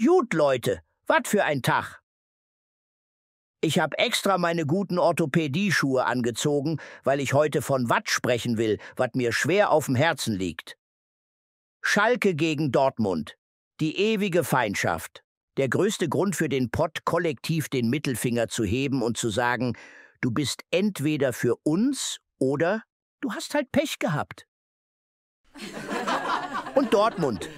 Jut, Leute, wat für ein Tag. Ich habe extra meine guten Orthopädieschuhe angezogen, weil ich heute von Watt sprechen will, was mir schwer auf dem Herzen liegt. Schalke gegen Dortmund. Die ewige Feindschaft. Der größte Grund für den Pott, kollektiv den Mittelfinger zu heben und zu sagen, du bist entweder für uns oder du hast halt Pech gehabt. Und Dortmund.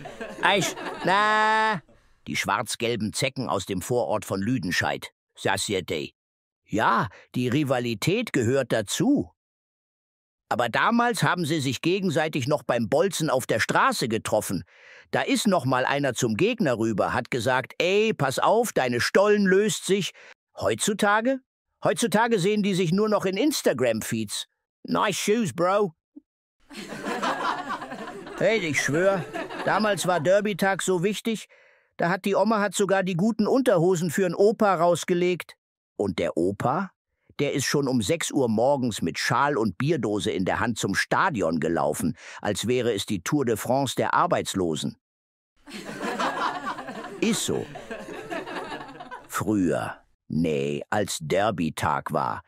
Eich, na, die schwarz-gelben Zecken aus dem Vorort von Lüdenscheid, Societe. Ja, die Rivalität gehört dazu. Aber damals haben sie sich gegenseitig noch beim Bolzen auf der Straße getroffen. Da ist noch mal einer zum Gegner rüber, hat gesagt, ey, pass auf, deine Stollen löst sich. Heutzutage? Heutzutage sehen die sich nur noch in Instagram-Feeds. Nice shoes, bro. hey, ich schwör, damals war Derby-Tag so wichtig, da hat die Oma hat sogar die guten Unterhosen für'n Opa rausgelegt. Und der Opa? Der ist schon um sechs Uhr morgens mit Schal und Bierdose in der Hand zum Stadion gelaufen, als wäre es die Tour de France der Arbeitslosen. Ist so. Früher, nee, als Derby-Tag war,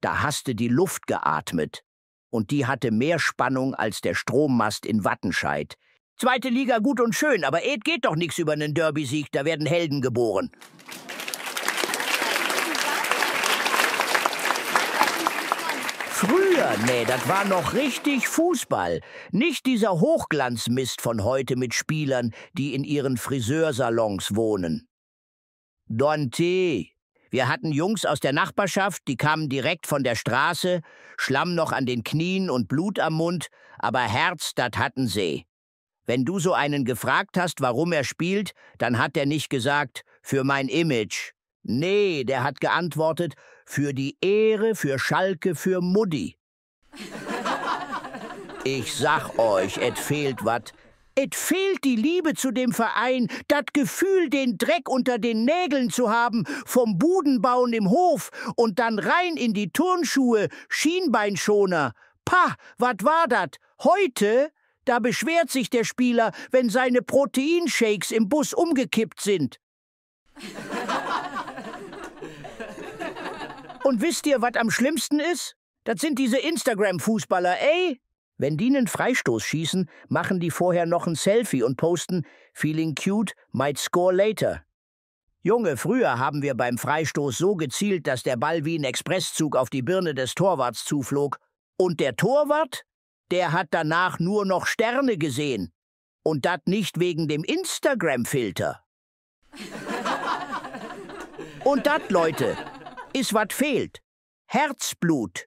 da hasste die Luft geatmet. Und die hatte mehr Spannung als der Strommast in Wattenscheid, Zweite Liga gut und schön, aber Ed geht doch nichts über einen Derby-Sieg, da werden Helden geboren. Früher, nee, das war noch richtig Fußball. Nicht dieser Hochglanzmist von heute mit Spielern, die in ihren Friseursalons wohnen. Dante. Wir hatten Jungs aus der Nachbarschaft, die kamen direkt von der Straße, Schlamm noch an den Knien und Blut am Mund, aber Herz, das hatten sie. Wenn du so einen gefragt hast, warum er spielt, dann hat er nicht gesagt, für mein Image. Nee, der hat geantwortet, für die Ehre, für Schalke, für Muddi. Ich sag euch, et fehlt wat. Et fehlt die Liebe zu dem Verein, dat Gefühl, den Dreck unter den Nägeln zu haben, vom Budenbauen im Hof und dann rein in die Turnschuhe, Schienbeinschoner. Pah, wat war dat? Heute da beschwert sich der Spieler, wenn seine Proteinshakes im Bus umgekippt sind. Und wisst ihr, was am schlimmsten ist? Das sind diese Instagram-Fußballer, ey! Wenn die einen Freistoß schießen, machen die vorher noch ein Selfie und posten Feeling cute, might score later. Junge, früher haben wir beim Freistoß so gezielt, dass der Ball wie ein Expresszug auf die Birne des Torwarts zuflog. Und der Torwart der hat danach nur noch Sterne gesehen. Und das nicht wegen dem Instagram-Filter. Und das, Leute, ist was fehlt. Herzblut.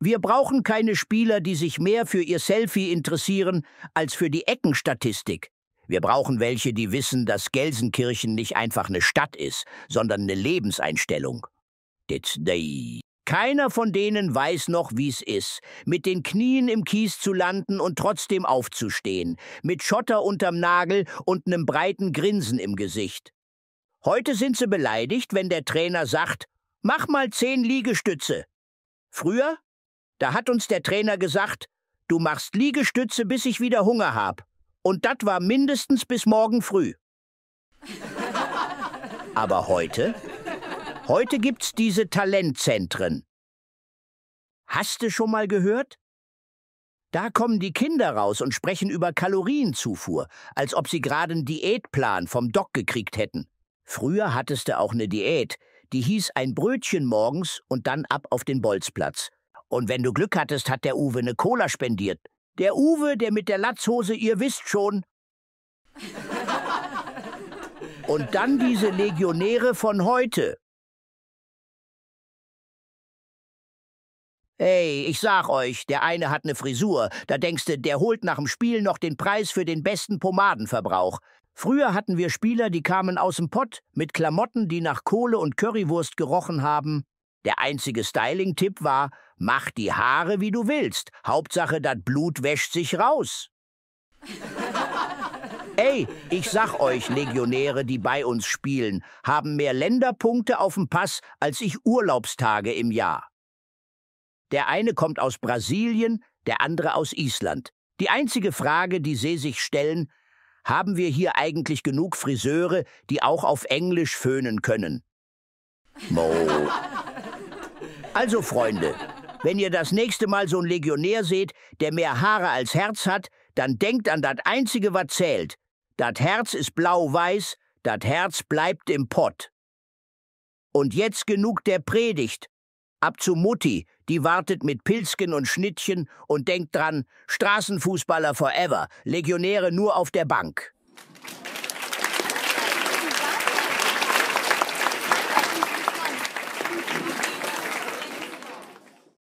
Wir brauchen keine Spieler, die sich mehr für ihr Selfie interessieren als für die Eckenstatistik. Wir brauchen welche, die wissen, dass Gelsenkirchen nicht einfach eine Stadt ist, sondern eine Lebenseinstellung. It's day. Keiner von denen weiß noch, wie es ist, mit den Knien im Kies zu landen und trotzdem aufzustehen, mit Schotter unterm Nagel und einem breiten Grinsen im Gesicht. Heute sind sie beleidigt, wenn der Trainer sagt, mach mal zehn Liegestütze. Früher, da hat uns der Trainer gesagt, du machst Liegestütze, bis ich wieder Hunger hab. Und das war mindestens bis morgen früh. Aber heute, Heute gibt's diese Talentzentren. Hast du schon mal gehört? Da kommen die Kinder raus und sprechen über Kalorienzufuhr, als ob sie gerade einen Diätplan vom Doc gekriegt hätten. Früher hattest du auch eine Diät, die hieß ein Brötchen morgens und dann ab auf den Bolzplatz. Und wenn du Glück hattest, hat der Uwe eine Cola spendiert. Der Uwe, der mit der Latzhose, ihr wisst schon. Und dann diese Legionäre von heute. Ey, ich sag euch, der eine hat ne Frisur. Da denkst du, der holt nach dem Spiel noch den Preis für den besten Pomadenverbrauch. Früher hatten wir Spieler, die kamen aus dem Pott mit Klamotten, die nach Kohle und Currywurst gerochen haben. Der einzige Styling-Tipp war, mach die Haare, wie du willst. Hauptsache, das Blut wäscht sich raus. Ey, ich sag euch, Legionäre, die bei uns spielen, haben mehr Länderpunkte auf dem Pass als ich Urlaubstage im Jahr. Der eine kommt aus Brasilien, der andere aus Island. Die einzige Frage, die Sie sich stellen, haben wir hier eigentlich genug Friseure, die auch auf Englisch föhnen können? Mo. Also, Freunde, wenn ihr das nächste Mal so einen Legionär seht, der mehr Haare als Herz hat, dann denkt an das Einzige, was zählt. Das Herz ist blau-weiß, das Herz bleibt im Pott. Und jetzt genug der Predigt. Ab zu Mutti, die wartet mit Pilzken und Schnittchen und denkt dran, Straßenfußballer forever, Legionäre nur auf der Bank.